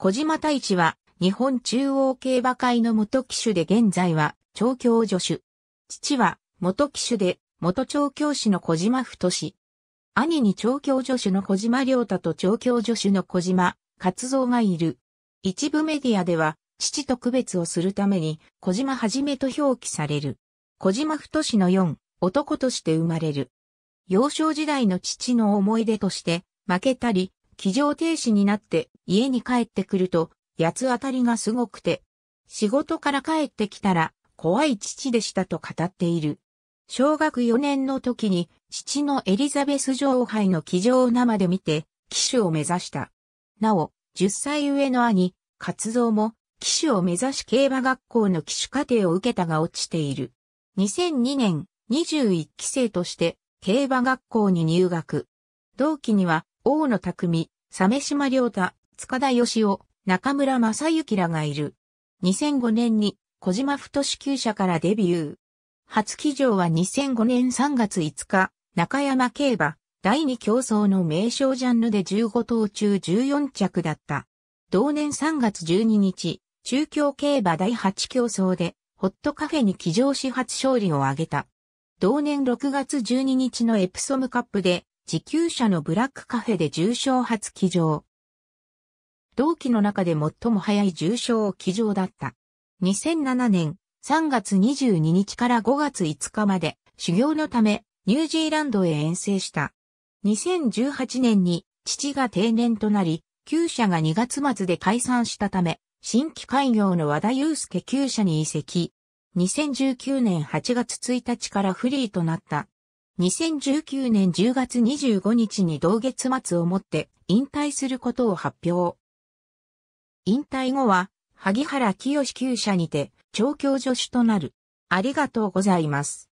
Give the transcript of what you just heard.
小島太一は、日本中央競馬会の元騎手で現在は、調教助手。父は、元騎手で、元調教師の小島太志。兄に調教助手の小島良太と調教助手の小島、勝造がいる。一部メディアでは、父と区別をするために、小島はじめと表記される。小島太志の4、男として生まれる。幼少時代の父の思い出として、負けたり、騎乗停止になって家に帰ってくると、八つ当たりがすごくて、仕事から帰ってきたら、怖い父でしたと語っている。小学4年の時に、父のエリザベス女王杯の騎乗を生で見て、騎手を目指した。なお、10歳上の兄、活動も、騎手を目指し競馬学校の騎手課程を受けたが落ちている。2002年、21期生として、競馬学校に入学。同期には、大野匠、鮫島良太、塚田義夫、中村正幸らがいる。2005年に小島太支給者からデビュー。初騎乗は2005年3月5日、中山競馬、第2競争の名称ジャンルで15頭中14着だった。同年3月12日、中京競馬第8競争で、ホットカフェに騎乗し初勝利を挙げた。同年6月12日のエプソムカップで、自給者のブラックカフェで重賞初騎乗。同期の中で最も早い重症起乗だった。2007年3月22日から5月5日まで修行のためニュージーランドへ遠征した。2018年に父が定年となり、旧社が2月末で解散したため、新規開業の和田祐介旧社に移籍。2019年8月1日からフリーとなった。2019年10月25日に同月末をもって引退することを発表。引退後は、萩原清厩舎にて、調教助手となる。ありがとうございます。